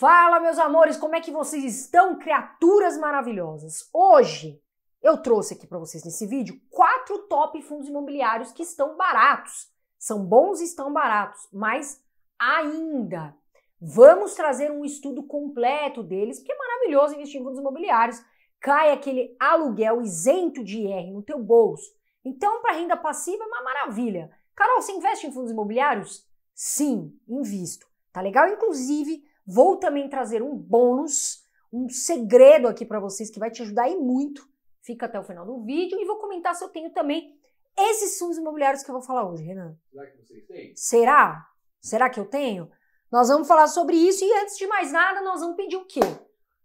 Fala, meus amores, como é que vocês estão, criaturas maravilhosas? Hoje eu trouxe aqui para vocês nesse vídeo quatro top fundos imobiliários que estão baratos. São bons e estão baratos, mas ainda vamos trazer um estudo completo deles, porque é maravilhoso investir em fundos imobiliários. Cai aquele aluguel isento de IR no teu bolso. Então, para renda passiva é uma maravilha. Carol, você investe em fundos imobiliários? Sim, invisto. Tá legal? Inclusive, Vou também trazer um bônus, um segredo aqui para vocês que vai te ajudar e muito. Fica até o final do vídeo e vou comentar se eu tenho também esses fundos imobiliários que eu vou falar hoje, Renan. Será que vocês têm? Será? Será que eu tenho? Nós vamos falar sobre isso e antes de mais nada, nós vamos pedir o quê?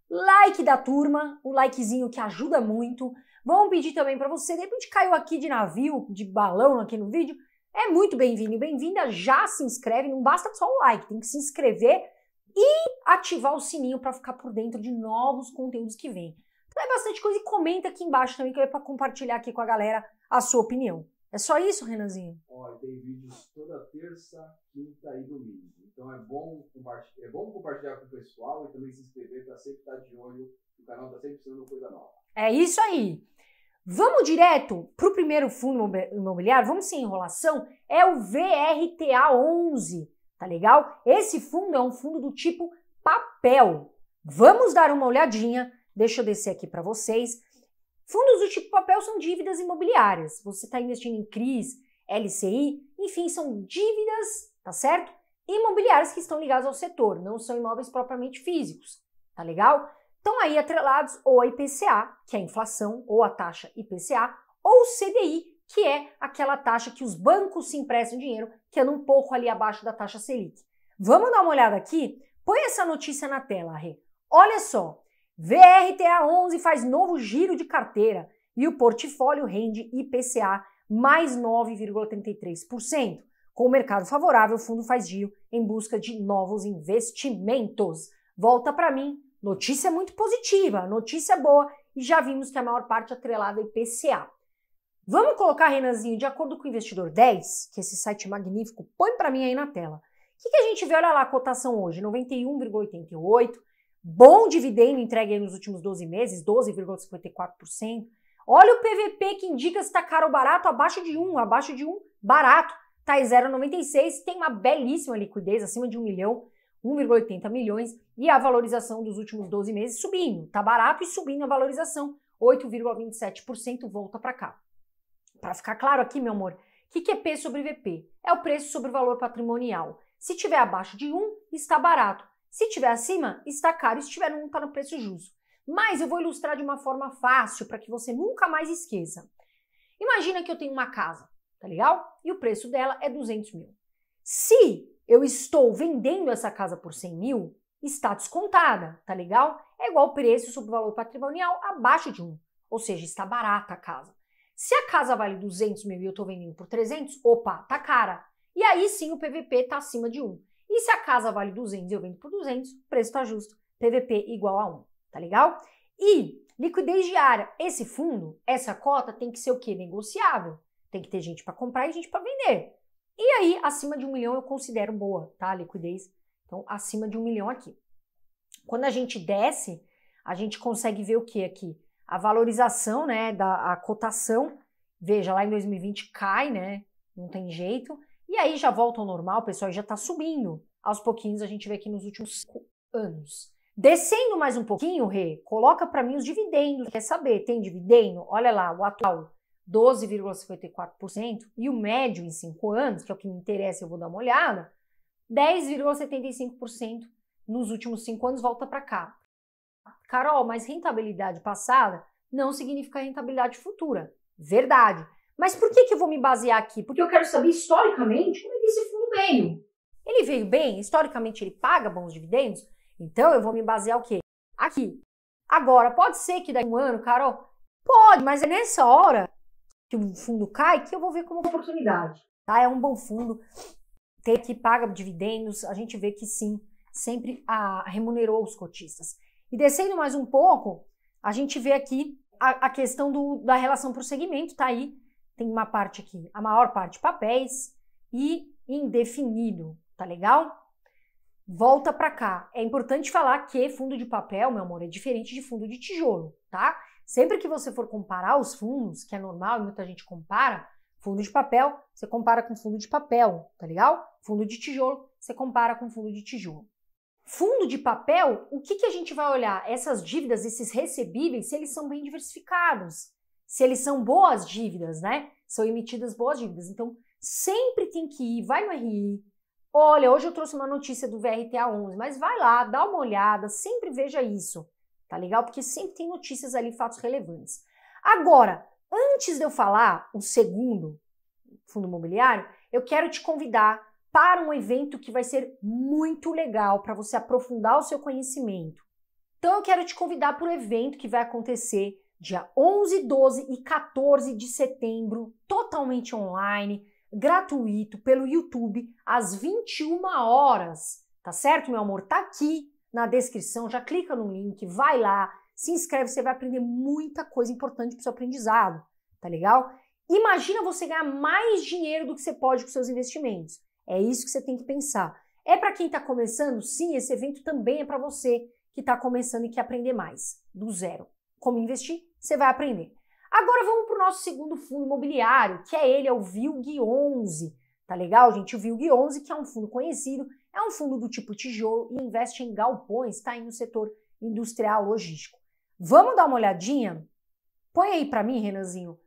Like da turma, o likezinho que ajuda muito. Vamos pedir também para você, de repente caiu aqui de navio, de balão aqui no vídeo, é muito bem-vindo e bem-vinda. Já se inscreve, não basta só o like, tem que se inscrever e ativar o sininho para ficar por dentro de novos conteúdos que vêm. Então é bastante coisa e comenta aqui embaixo também que é para compartilhar aqui com a galera a sua opinião. É só isso, Renanzinho? Olha, tem vídeos toda terça, quinta e domingo. Então é bom, compartilhar, é bom compartilhar com o pessoal e também se inscrever para sempre estar tá de olho. O canal está sempre precisando coisa nova. É isso aí. Vamos direto para o primeiro fundo imobiliário, vamos sem enrolação, é o VRTA 11 tá legal? Esse fundo é um fundo do tipo papel. Vamos dar uma olhadinha, deixa eu descer aqui para vocês. Fundos do tipo papel são dívidas imobiliárias. Você está investindo em CRIs, LCI, enfim, são dívidas, tá certo? Imobiliárias que estão ligadas ao setor, não são imóveis propriamente físicos, tá legal? Estão aí atrelados ou a IPCA, que é a inflação, ou a taxa IPCA, ou CDI, que é aquela taxa que os bancos se emprestam dinheiro, que anda é um pouco ali abaixo da taxa Selic. Vamos dar uma olhada aqui? Põe essa notícia na tela, Rê. Olha só, VRTA11 faz novo giro de carteira e o portfólio rende IPCA mais 9,33%. Com o mercado favorável, o fundo faz giro em busca de novos investimentos. Volta para mim, notícia muito positiva, notícia boa, e já vimos que a maior parte é atrelada IPCA. Vamos colocar, Renanzinho, de acordo com o investidor 10, que esse site magnífico põe para mim aí na tela. O que, que, a gente vê? Olha lá a cotação hoje, 91,88. Bom dividendo entregue nos últimos 12 meses, 12,54%. Olha o PVP que indica se está caro ou barato, abaixo de 1, abaixo de 1, barato. Está em 0,96, tem uma belíssima liquidez, acima de 1 milhão, 1,80 milhões. E a valorização dos últimos 12 meses subindo. Está barato e subindo a valorização, 8,27% volta para cá. Para ficar claro aqui, meu amor, o que, que é P sobre VP? É o preço sobre o valor patrimonial. Se tiver abaixo de 1, está barato. Se tiver acima, está caro. E se tiver 1, está no preço justo. Mas eu vou ilustrar de uma forma fácil para que você nunca mais esqueça. Imagina que eu tenho uma casa, tá legal? E o preço dela é 200 mil. Se eu estou vendendo essa casa por 100 mil, está descontada, tá legal? É igual preço sobre o valor patrimonial abaixo de 1, ou seja, está barata a casa. Se a casa vale 200 mil e eu estou vendendo por 300, opa, tá cara. E aí sim o PVP está acima de 1. E se a casa vale 200 e eu vendo por 200, o preço está justo, PVP igual a 1, tá legal? E liquidez diária, esse fundo, essa cota tem que ser o que? Negociável. Tem que ter gente para comprar e gente para vender. E aí, acima de um milhão eu considero boa, tá? A liquidez, então acima de um milhão aqui. Quando a gente desce, a gente consegue ver o que aqui? a valorização, né, da a cotação, veja, lá em 2020 cai, né, não tem jeito, e aí já volta ao normal, pessoal, e já está subindo. Aos pouquinhos a gente vê aqui nos últimos cinco anos. Descendo mais um pouquinho, Rê, coloca para mim os dividendos. Quer saber? Tem dividendo? Olha lá, o atual 12,54% e o médio em cinco anos, que é o que me interessa, eu vou dar uma olhada, 10,75% nos últimos cinco anos volta para cá. Carol, mas rentabilidade passada não significa rentabilidade futura. Verdade. Mas por que, que eu vou me basear aqui? Porque eu quero saber historicamente como é que esse fundo veio. Ele veio bem? Historicamente ele paga bons dividendos? Então eu vou me basear o quê? Aqui. Agora, pode ser que daqui a um ano, Carol? Pode, mas é nessa hora que o fundo cai que eu vou ver como oportunidade. Tá? É um bom fundo, tem que paga dividendos, a gente vê que sim, sempre a, ah, remunerou os cotistas. E descendo mais um pouco, a gente vê aqui a, a questão do, da relação o segmento, tá aí, tem uma parte aqui, a maior parte papéis e indefinido, tá legal? Volta para cá. É importante falar que fundo de papel, meu amor, é diferente de fundo de tijolo, tá? Sempre que você for comparar os fundos, que é normal e muita gente compara, fundo de papel, você compara com fundo de papel, tá legal? Fundo de tijolo, você compara com fundo de tijolo. Fundo de papel, o que, que a gente vai olhar? Essas dívidas, esses recebíveis, se eles são bem diversificados, se eles são boas dívidas, né? São emitidas boas dívidas. Então, sempre tem que ir, vai no RI. Olha, hoje eu trouxe uma notícia do VRTA 11, mas vai lá, dá uma olhada, sempre veja isso, tá legal? Porque sempre tem notícias ali, fatos relevantes. Agora, antes de eu falar o segundo fundo imobiliário, eu quero te convidar para um evento que vai ser muito legal para você aprofundar o seu conhecimento. Então eu quero te convidar para o evento que vai acontecer dia 11, 12 e 14 de setembro, totalmente online, gratuito pelo YouTube às 21 horas, tá certo, meu amor? Tá aqui na descrição, já clica no link, vai lá, se inscreve, você vai aprender muita coisa importante para o seu aprendizado, tá legal? Imagina você ganhar mais dinheiro do que você pode com seus investimentos. É isso que você tem que pensar. É para quem está começando? Sim, esse evento também é para você que está começando e quer aprender mais, do zero. Como investir? Você vai aprender. Agora vamos para o nosso segundo fundo imobiliário, que é ele, é o VILG 11. Tá legal, gente? O VILG 11, que é um fundo conhecido, é um fundo do tipo tijolo e investe em galpões, está aí no setor industrial logístico. Vamos dar uma olhadinha? Põe aí para mim, Renanzinho,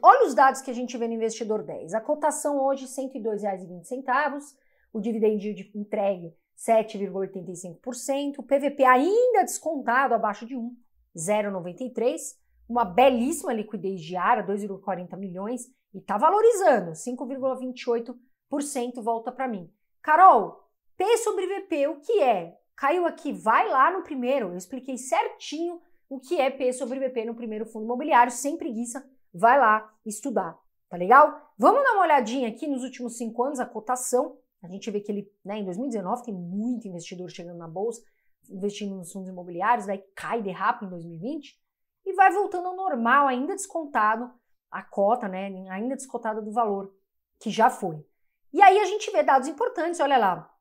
Olha os dados que a gente vê no investidor 10. A cotação hoje R$ 102,20, o dividendo entregue 7,85%, o PVP ainda descontado abaixo de 1, 0,93, uma belíssima liquidez diária, 2,40 milhões, e está valorizando, 5,28% volta para mim. Carol, P sobre VP, o que é? Caiu aqui, vai lá no primeiro, eu expliquei certinho o que é P sobre VP no primeiro fundo imobiliário, sem preguiça, vai lá estudar, tá legal? Vamos dar uma olhadinha aqui nos últimos cinco anos, a cotação. A gente vê que ele, né, em 2019 tem muito investidor chegando na bolsa, investindo nos fundos imobiliários, daí cai, derrapa em 2020 e vai voltando ao normal, ainda descontado a cota, né, ainda descontada do valor que já foi. E aí a gente vê dados importantes, olha lá,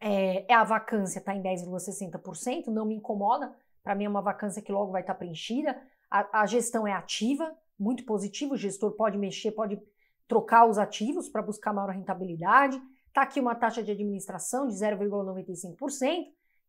é, é a vacância está em 10,60%, não me incomoda, para mim é uma vacância que logo vai estar tá preenchida, a, a, gestão é ativa, muito positivo, o gestor pode mexer, pode trocar os ativos para buscar maior rentabilidade. Está aqui uma taxa de administração de 0,95%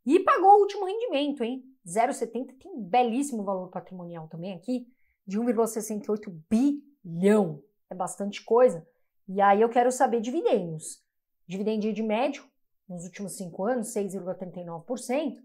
e pagou o último rendimento, hein? 0,70 tem um belíssimo valor patrimonial também aqui, de 1,68 bilhão. É bastante coisa. E aí eu quero saber dividendos. Dividendo de médio, nos últimos cinco anos, 6,39%.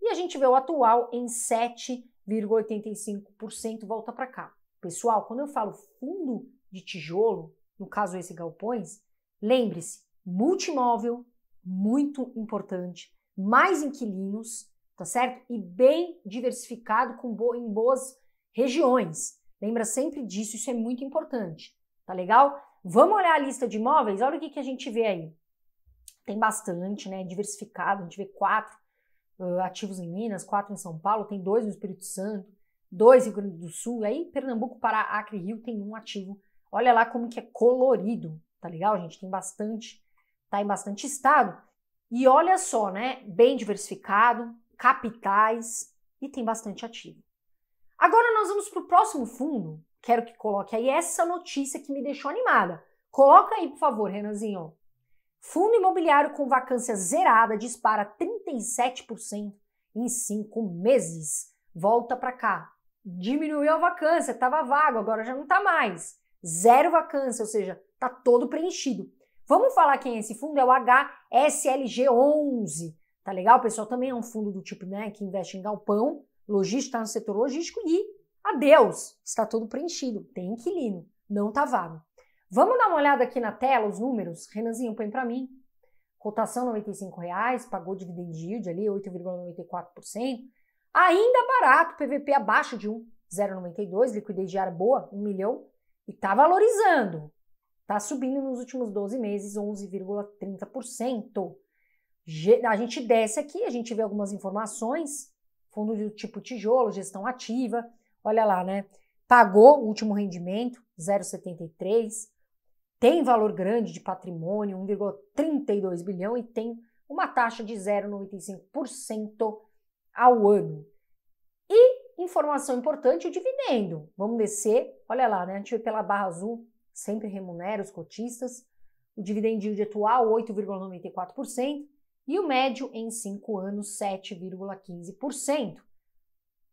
E a gente vê o atual em 7,85%, volta para cá. Pessoal, quando eu falo fundo de tijolo, no caso esse galpões, lembre-se, multimóvel, muito importante, mais inquilinos, tá certo? E bem diversificado com bo em boas regiões. Lembra sempre disso, isso é muito importante, tá legal? Vamos olhar a lista de imóveis? Olha o que, que a gente vê aí. Tem bastante, né? Diversificado, a gente vê quatro uh, ativos em Minas, quatro em São Paulo, tem dois no Espírito Santo, dois Rio Grande do Sul, aí Pernambuco, Pará, Acre, Rio tem um ativo. Olha lá como que é colorido, tá legal, gente? Tem bastante, tá em bastante estado. E olha só, né? Bem diversificado, capitais e tem bastante ativo. Agora nós vamos para o próximo fundo. Quero que coloque aí essa notícia que me deixou animada. Coloca aí, por favor, Renanzinho. Fundo imobiliário com vacância zerada dispara 37% em cinco meses. Volta para cá diminuiu a vacância, estava vago, agora já não está mais. Zero vacância, ou seja, está todo preenchido. Vamos falar quem é esse fundo? É o HSLG11, tá legal, pessoal? Também é um fundo do tipo né, que investe em galpão, logística, está no setor logístico e adeus, está todo preenchido, tem inquilino, não está vago. Vamos dar uma olhada aqui na tela, os números? Renanzinho, põe para mim. Cotação R$ reais, pagou dividend yield ali, 8,94% ainda barato, PVP abaixo de 1, 0,92, liquidez diária boa, 1 milhão, e está valorizando. Está subindo nos últimos 12 meses 11,30%. A gente desce aqui, a gente vê algumas informações, fundo do tipo tijolo, gestão ativa, olha lá, né? Pagou o último rendimento, 0,73, tem valor grande de patrimônio, 1,32 bilhão e tem uma taxa de 0,95% ao ano. E informação importante, o dividendo. Vamos descer, olha lá, né? A gente vê pela barra azul, sempre remunera os cotistas. O dividend yield atual, 8,94%, e o médio em 5 anos, 7,15%.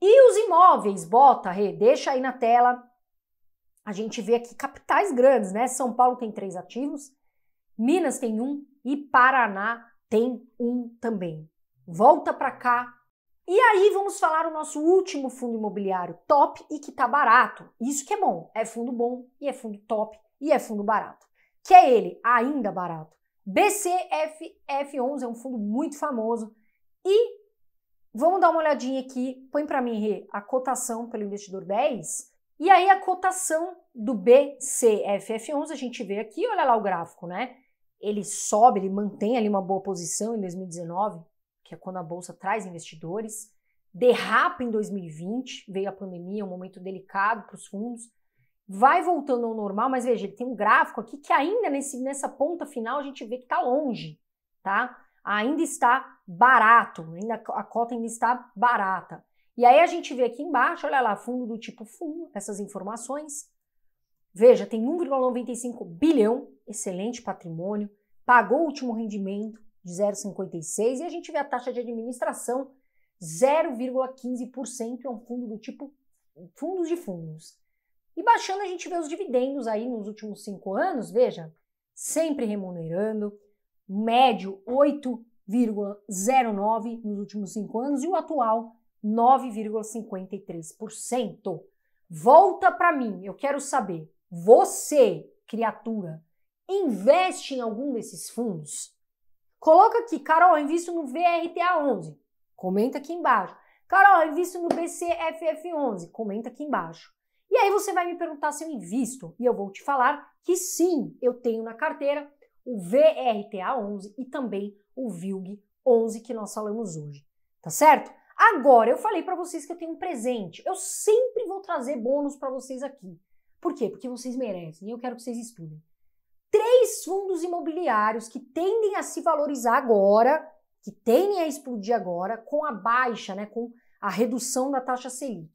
E os imóveis, bota, Rê, deixa aí na tela. A gente vê aqui capitais grandes, né? São Paulo tem três ativos, Minas tem um e Paraná tem um também. Volta para cá e aí vamos falar o nosso último fundo imobiliário top e que tá barato. Isso que é bom, é fundo bom e é fundo top e é fundo barato. Que é ele, ainda barato. BCFF11 é um fundo muito famoso e vamos dar uma olhadinha aqui, põe para mim Rê, a cotação pelo investidor 10. E aí a cotação do BCFF11 a gente vê aqui, olha lá o gráfico, né? Ele sobe, ele mantém ali uma boa posição em 2019, que é quando a bolsa traz investidores, derrapa em 2020, veio a pandemia, um momento delicado para os fundos, vai voltando ao normal, mas veja, ele tem um gráfico aqui que ainda nesse, nessa ponta final a gente vê que está longe, tá? Ainda está barato, ainda a cota ainda está barata. E aí a gente vê aqui embaixo, olha lá, fundo do tipo fundo, essas informações. Veja, tem 1,95 bilhão, excelente patrimônio, pagou o último rendimento, de 0,56 e a gente vê a taxa de administração 0,15%, é um fundo do tipo fundos de fundos. E baixando a gente vê os dividendos aí nos últimos cinco anos, veja, sempre remunerando, médio 8,09 nos últimos cinco anos e o atual 9,53%. Volta para mim, eu quero saber, você, criatura, investe em algum desses fundos? Coloca aqui, Carol, invisto no VRTA11. Comenta aqui embaixo. Carol, invisto no BCFF11. Comenta aqui embaixo. E aí você vai me perguntar se eu invisto. E eu vou te falar que sim, eu tenho na carteira o VRTA11 e também o VILG11 que nós falamos hoje. Tá certo? Agora, eu falei para vocês que eu tenho um presente. Eu sempre vou trazer bônus para vocês aqui. Por quê? Porque vocês merecem e eu quero que vocês estudem três fundos imobiliários que tendem a se valorizar agora, que tendem a explodir agora com a baixa, né, com a redução da taxa Selic.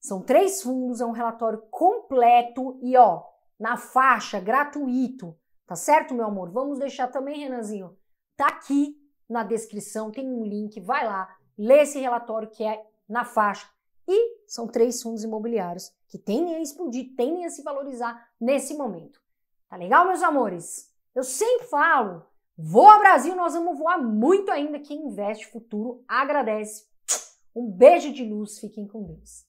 São três fundos, é um relatório completo e ó, na faixa, gratuito. Tá certo, meu amor? Vamos deixar também, Renanzinho. Tá aqui na descrição, tem um link, vai lá, lê esse relatório que é na faixa. E são três fundos imobiliários que tendem a explodir, tendem a se valorizar nesse momento. Tá legal, meus amores? Eu sempre falo, voa Brasil, nós vamos voar muito ainda. Quem investe futuro agradece. Um beijo de luz, fiquem com Deus.